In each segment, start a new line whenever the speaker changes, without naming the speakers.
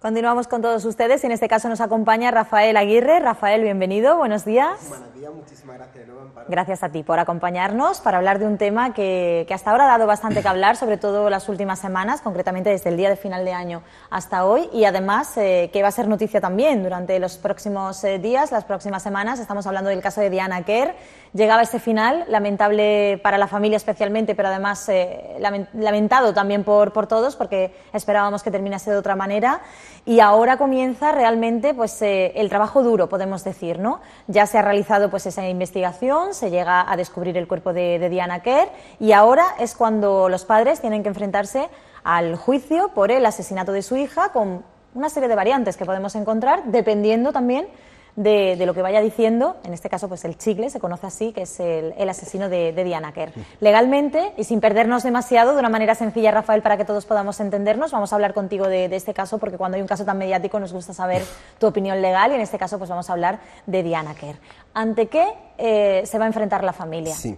Continuamos con todos ustedes y en este caso nos acompaña Rafael Aguirre. Rafael, bienvenido, buenos días. Buenos días
muchísimas gracias.
Amparo. Gracias a ti por acompañarnos para hablar de un tema que, hasta ahora ha dado bastante que hablar, sobre todo las últimas semanas, concretamente desde el día de final de año hasta hoy, y además eh, que va a ser noticia también durante los próximos eh, días, las próximas semanas. Estamos hablando del caso de Diana Kerr. Llegaba este final, lamentable para la familia especialmente, pero además eh, lamentado también por, por todos, porque esperábamos que terminase de otra manera. Y ahora comienza realmente pues, el trabajo duro, podemos decir. ¿no? Ya se ha realizado pues esa investigación, se llega a descubrir el cuerpo de, de Diana Kerr y ahora es cuando los padres tienen que enfrentarse al juicio por el asesinato de su hija con una serie de variantes que podemos encontrar dependiendo también de, lo que vaya diciendo. En este caso, pues el chicle se conoce así, que es el, asesino de, Diana Kerr. Legalmente y sin perdernos demasiado, de una manera sencilla, Rafael, para que todos podamos entendernos, vamos a hablar contigo de, este caso, porque cuando hay un caso tan mediático nos gusta saber tu opinión legal y en este caso, pues vamos a hablar de Diana Kerr. ¿Ante qué eh, se va a enfrentar la familia? Sí.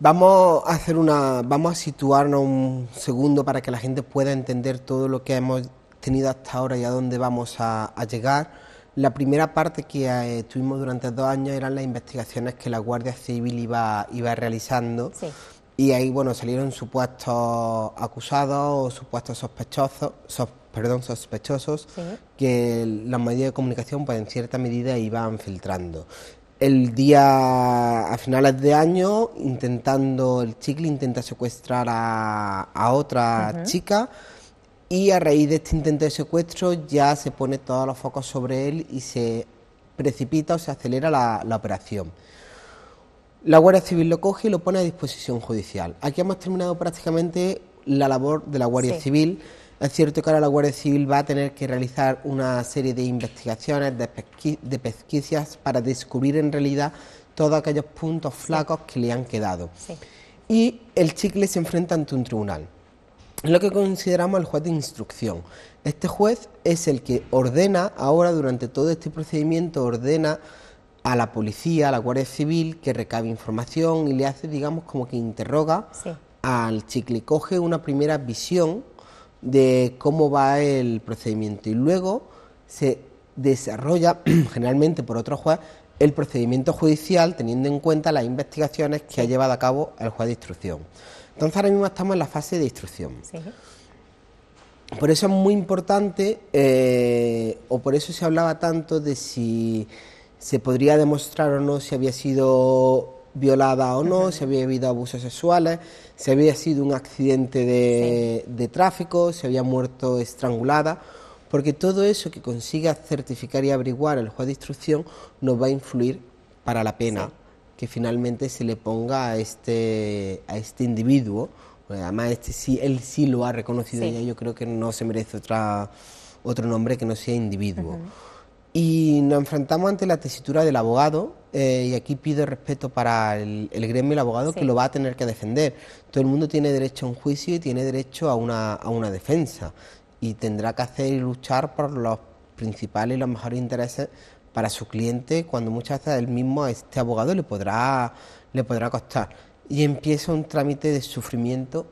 Vamos a hacer vamos a situarnos un segundo para que la gente pueda entender todo lo que hemos tenido hasta ahora y a dónde vamos a llegar. La primera parte que estuvimos eh, tuvimos durante dos años eran las investigaciones que la Guardia Civil iba, iba realizando. Y ahí, bueno, salieron supuestos acusados o supuestos sospechosos, perdón, sospechosos que las medios de comunicación, pues en cierta medida, iban filtrando. El día a finales de año, intentando, el chicle intenta secuestrar a, otra chica y a raíz de este intento de secuestro ya se pone todos los focos sobre él y se precipita o se acelera la, operación. La Guardia Civil lo coge y lo pone a disposición judicial. Aquí hemos terminado prácticamente la labor de la Guardia Civil. Es cierto que ahora la Guardia Civil va a tener que realizar una serie de investigaciones, de, pesquisas para descubrir en realidad todos aquellos puntos flacos que le han quedado. Y el chicle se enfrenta ante un tribunal lo que consideramos el juez de instrucción. Este juez es el que ordena, ahora durante todo este procedimiento, ordena a la policía, a la Guardia Civil, que recabe información y le hace, digamos, como que interroga al chicle, coge una primera visión de cómo va el procedimiento y luego se desarrolla, generalmente por otro juez, el procedimiento judicial teniendo en cuenta las investigaciones que ha llevado a cabo el juez de instrucción. Entonces ahora mismo estamos en la fase de instrucción. Por eso es muy importante, eh, o por eso se hablaba tanto de si se podría demostrar o no si había sido violada o no, si había habido abusos sexuales, si había sido un accidente de, de tráfico, si había muerto estrangulada porque todo eso que consiga certificar y averiguar el juez de instrucción nos va a influir para la pena que finalmente se le ponga a este, a este individuo. además, este, sí, él sí lo ha reconocido y yo creo que no se merece otra, otro nombre que no sea individuo. Y nos enfrentamos ante la tesitura del abogado, eh, y aquí pido respeto para el, gremio el abogado que lo va a tener que defender. Todo el mundo tiene derecho a un juicio y tiene derecho a una, a una defensa y tendrá que hacer y luchar por los principales y los mejores intereses para su cliente cuando muchas veces el mismo este abogado le podrá, le podrá costar. Y empieza un trámite de sufrimiento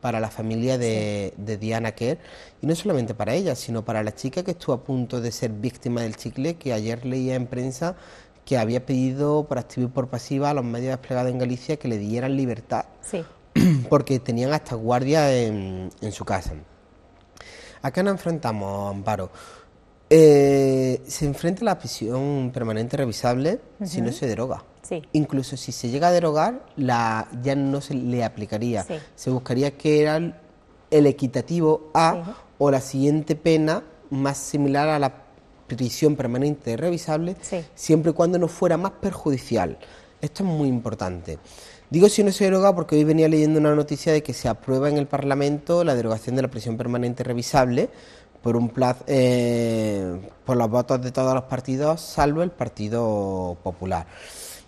para la familia de, Diana Kerr, y no solamente para ella, sino para la chica que estuvo a punto de ser víctima del chicle, que ayer leía en prensa que había pedido por activo y por pasiva a los medios desplegados en Galicia que le dieran libertad, sí. porque tenían hasta guardia en, en su casa. ¿A qué nos enfrentamos, Amparo? Eh, se enfrenta a la prisión permanente revisable si no se deroga. Incluso si se llega a derogar, la, ya no se le aplicaría. Se buscaría que era el, equitativo A o la siguiente pena más similar a la prisión permanente revisable, siempre y cuando no fuera más perjudicial. Esto es muy importante. Digo si no se deroga porque hoy venía leyendo una noticia de que se aprueba en el Parlamento la derogación de la prisión permanente revisable por eh, por los votos de todos los partidos, salvo el Partido Popular.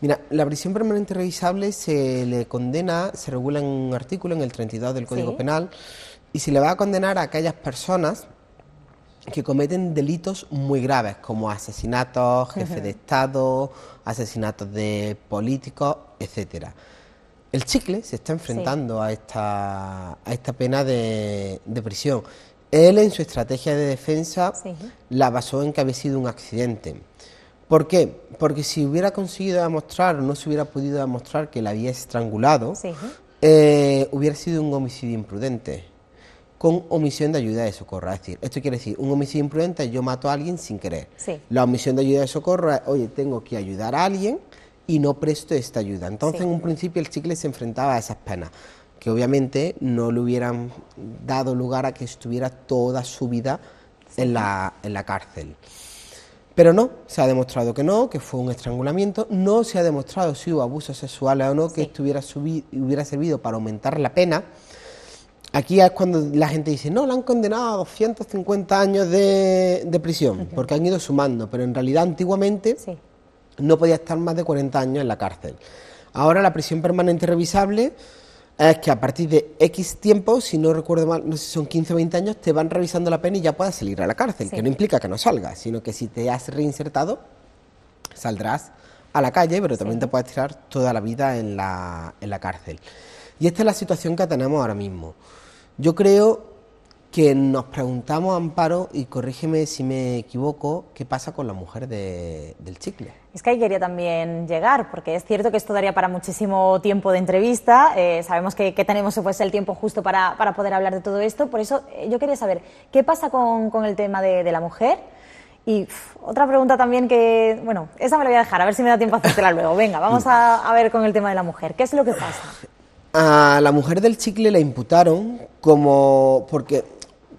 Mira, la prisión permanente revisable se le condena, se regula en un artículo en el 32 del Código Penal y se le va a condenar a aquellas personas que cometen delitos muy graves como asesinatos, jefe de Estado, asesinatos de políticos, etcétera. El chicle se está enfrentando a, esta, a esta pena de, prisión. Él en su estrategia de defensa la basó en que había sido un accidente. ¿Por qué? Porque si hubiera conseguido demostrar no se hubiera podido demostrar que la había estrangulado, eh, hubiera sido un homicidio imprudente con omisión de ayuda de socorro. decir, esto quiere decir, un homicidio imprudente yo mato a alguien sin querer. La omisión de ayuda de socorro es, oye, tengo que ayudar a alguien, y no presto esta ayuda. Entonces, en un principio, el chicle se enfrentaba a esas penas, que obviamente no le hubieran dado lugar a que estuviera toda su vida en, la, en la cárcel. Pero no, se ha demostrado que no, que fue un estrangulamiento, no se ha demostrado si hubo abusos sexuales o no, que esto hubiera, hubiera servido para aumentar la pena. Aquí es cuando la gente dice, no, la han condenado a 250 años de, prisión, porque han ido sumando, pero en realidad antiguamente no podía estar más de 40 años en la cárcel. Ahora la prisión permanente revisable es que a partir de X tiempo, si no recuerdo mal, no sé si son 15 o 20 años, te van revisando la pena y ya puedes salir a la cárcel, que no implica que no salgas, sino que si te has reinsertado, saldrás a la calle, pero también te puedes tirar toda la vida en la, en la cárcel. Y esta es la situación que tenemos ahora mismo. Yo creo que nos preguntamos, Amparo, y corrígeme si me equivoco, qué pasa con la mujer del chicle.
Es que ahí quería también llegar, porque es cierto que esto daría para muchísimo tiempo de entrevista. Eh, sabemos que, tenemos pues, el tiempo justo para, poder hablar de todo esto. Por eso eh, yo quería saber, ¿qué pasa con, el tema de, la mujer? Y otra pregunta también que, bueno, esa me la voy a dejar, a ver si me da tiempo a hacerla luego. Venga, vamos a, a ver con el tema de la mujer. ¿Qué es lo que pasa?
A la mujer del chicle la imputaron como porque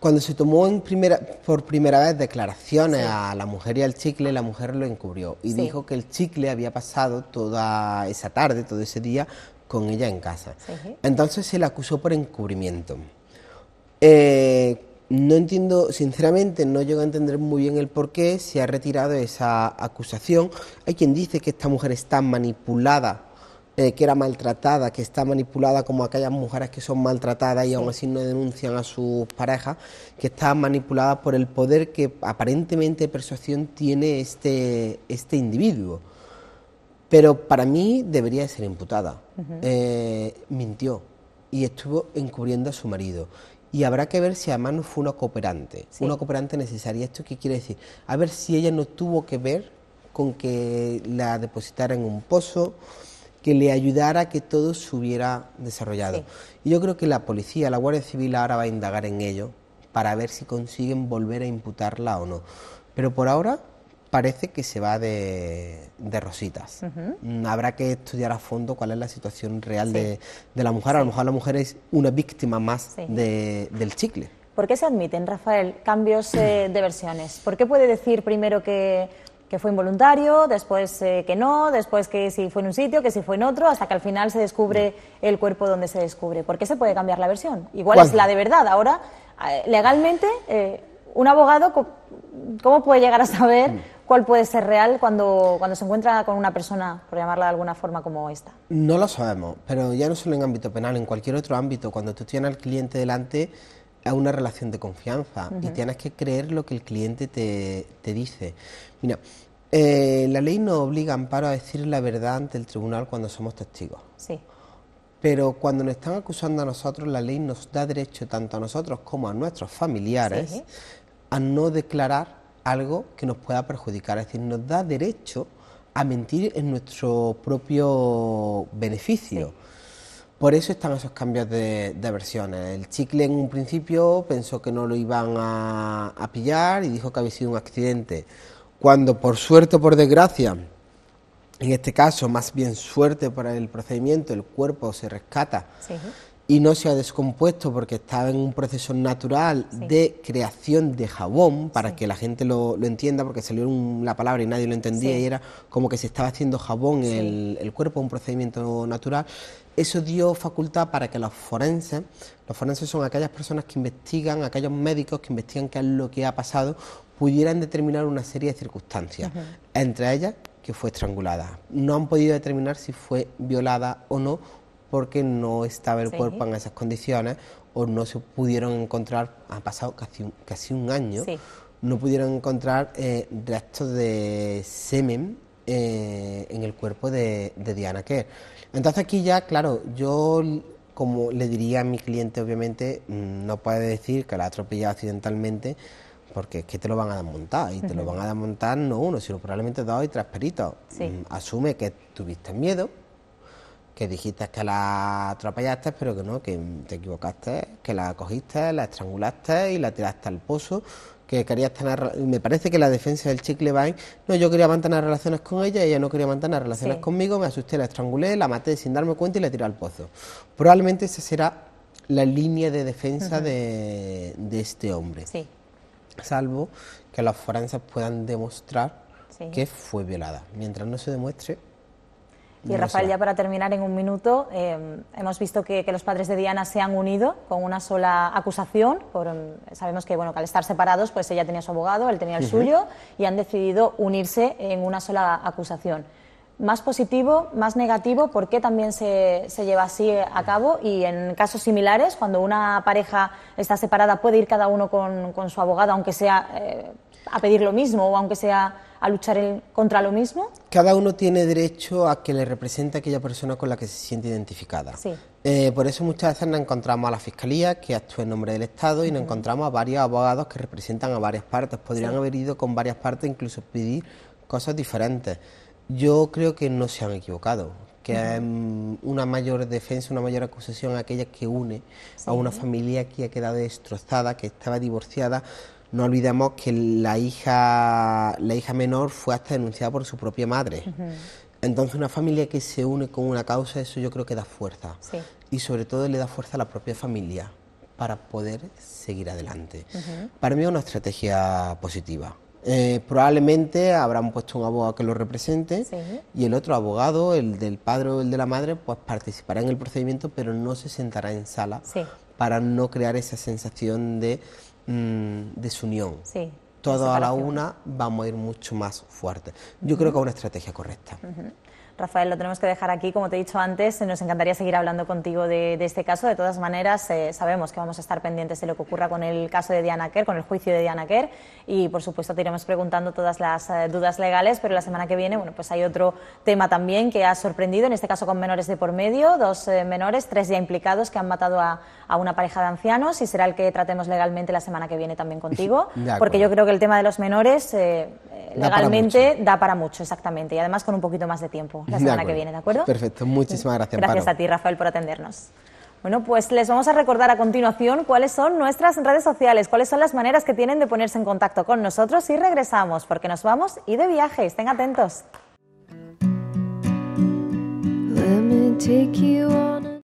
cuando se tomó en primera, por primera vez declaraciones a la mujer y al chicle, la mujer lo encubrió y dijo que el chicle había pasado toda esa tarde, todo ese día, con ella en casa. Entonces se la acusó por encubrimiento. Eh, no entiendo, sinceramente, no llego a entender muy bien el por qué se ha retirado esa acusación. Hay quien dice que esta mujer está manipulada eh, que era maltratada, que está manipulada como aquellas mujeres que son maltratadas y aún así no denuncian a sus parejas, que está manipulada por el poder que aparentemente ...de persuasión tiene este, este individuo. Pero para mí debería ser imputada. Eh, mintió y estuvo encubriendo a su marido. Y habrá que ver si además no fue una cooperante, una cooperante necesaria. ¿Esto qué quiere decir? A ver si ella no tuvo que ver con que la depositara en un pozo, que le ayudara a que todo se hubiera desarrollado. Y yo creo que la policía, la Guardia Civil ahora va a indagar en ello para ver si consiguen volver a imputarla o no. Pero por ahora parece que se va de, rositas. Mm, habrá que estudiar a fondo cuál es la situación real de, la mujer. A lo mejor la mujer es una víctima más del chicle.
¿Por qué se admiten, Rafael, cambios eh, de versiones? ¿Por qué puede decir primero que que fue involuntario, después eh, que no, después que si fue en un sitio, que si fue en otro, hasta que al final se descubre mm. el cuerpo donde se descubre. ¿Por qué se puede cambiar la versión? Igual es la de verdad. Ahora, eh, legalmente, eh, un abogado, ¿cómo puede llegar a saber mm. cuál puede ser real cuando, cuando se encuentra con una persona, por llamarla de alguna forma, como
esta? No lo sabemos, pero ya no solo en ámbito penal, en cualquier otro ámbito, cuando tú tienes al cliente delante a una relación de confianza y tienes que creer lo que el cliente te, dice. Mira, eh, la ley nos obliga, Amparo, a decir la verdad ante el tribunal cuando somos testigos. Sí. Pero cuando nos están acusando a nosotros, la ley nos da derecho, tanto a nosotros como a nuestros familiares, a no declarar algo que nos pueda perjudicar. Es decir, nos da derecho a mentir en nuestro propio beneficio. Por eso están esos cambios de, versiones. El chicle en un principio pensó que no lo iban a, pillar y dijo que había sido un accidente. Cuando por suerte o por desgracia, en este caso más bien suerte para el procedimiento, el cuerpo se rescata y no se ha descompuesto porque estaba en un proceso natural de creación de jabón, para que la gente lo, entienda, porque salió la palabra y nadie lo entendía y era como que se estaba haciendo jabón en el, cuerpo, un procedimiento natural. Eso dio facultad para que los forenses, los forenses son aquellas personas que investigan, aquellos médicos que investigan qué es lo que ha pasado, pudieran determinar una serie de circunstancias, entre ellas que fue estrangulada. No han podido determinar si fue violada o no porque no estaba el cuerpo en esas condiciones o no se pudieron encontrar, ha pasado casi un, año, no pudieron encontrar eh, restos de semen eh, en el cuerpo de, Diana Kerr. Entonces aquí ya, claro, yo como le diría a mi cliente, obviamente, mm, no puede decir que la ha atropellado accidentalmente, porque es que te lo van a desmontar y te lo van a desmontar no uno, sino probablemente dos y tres peritos. Mm, asume que tuviste miedo, que dijiste que la atropellaste, pero que no, que te equivocaste, que la cogiste, la estrangulaste y la tiraste al pozo, que querías tener, me parece que la defensa del chicle va en, no, yo quería mantener relaciones con ella, ella no quería mantener relaciones conmigo, me asusté, la estrangulé, la maté sin darme cuenta y la tiré al pozo. Probablemente esa será la línea de defensa de, este hombre. Salvo que los forenses puedan demostrar que fue violada. Mientras no se demuestre, y Rafael, ya para
terminar en un minuto, eh, hemos visto que, los padres de Diana se han unido con una sola acusación. Por, mm, sabemos que, bueno, al estar separados, pues ella tenía su abogado, él tenía el suyo, y han decidido unirse en una sola acusación. Más positivo, más negativo, ¿por qué también se, lleva así a cabo? Y en casos similares, cuando una pareja está separada, puede ir cada uno con, su abogado, aunque sea eh, a pedir lo mismo o aunque sea a luchar contra lo mismo?
Cada uno tiene derecho a que le represente aquella persona con la que se siente identificada. Eh, por eso muchas veces nos encontramos a la Fiscalía, que actúa en nombre del Estado, y nos encontramos a varios abogados que representan a varias partes. Podrían haber ido con varias partes, incluso pedir cosas diferentes. Yo creo que no se han equivocado que es mm, una mayor defensa, una mayor acusación aquella que une a una familia que ha quedado destrozada, que estaba divorciada, no olvidemos que la hija, la hija menor fue hasta denunciada por su propia madre. Entonces una familia que se une con una causa, eso yo creo que da fuerza. Y sobre todo le da fuerza a la propia familia para poder seguir adelante. Para mí es una estrategia positiva. Eh, probablemente habrán puesto un abogado que lo represente y el otro abogado, el del padre o el de la madre, pues participará en el procedimiento, pero no se sentará en sala para no crear esa sensación de Mm, desunión. Sí. Todo a la una vamos a ir mucho más fuerte. Yo creo que es una estrategia correcta.
Rafael, lo tenemos que dejar aquí. Como te he dicho antes, nos encantaría seguir hablando contigo de, este caso. De todas maneras, eh, sabemos que vamos a estar pendientes de lo que ocurra con el caso de Diana Kerr, con el juicio de Diana Kerr. Y, por supuesto, te iremos preguntando todas las eh, dudas legales. Pero la semana que viene, bueno, pues hay otro tema también que ha sorprendido, en este caso con menores de por medio, dos eh, menores, tres ya implicados que han matado a, a, una pareja de ancianos. Y será el que tratemos legalmente la semana que viene también contigo. porque yo creo que el tema de los menores eh,
legalmente
da para, mucho, exactamente. Y además con un poquito más de tiempo la semana que viene, ¿de acuerdo?
Perfecto, muchísimas gracias. Gracias a ti,
Rafael, por atendernos. Bueno, pues les vamos a recordar a continuación cuáles son nuestras redes sociales, cuáles son las maneras que tienen de ponerse en contacto con nosotros y regresamos, porque nos vamos y de viaje, estén atentos.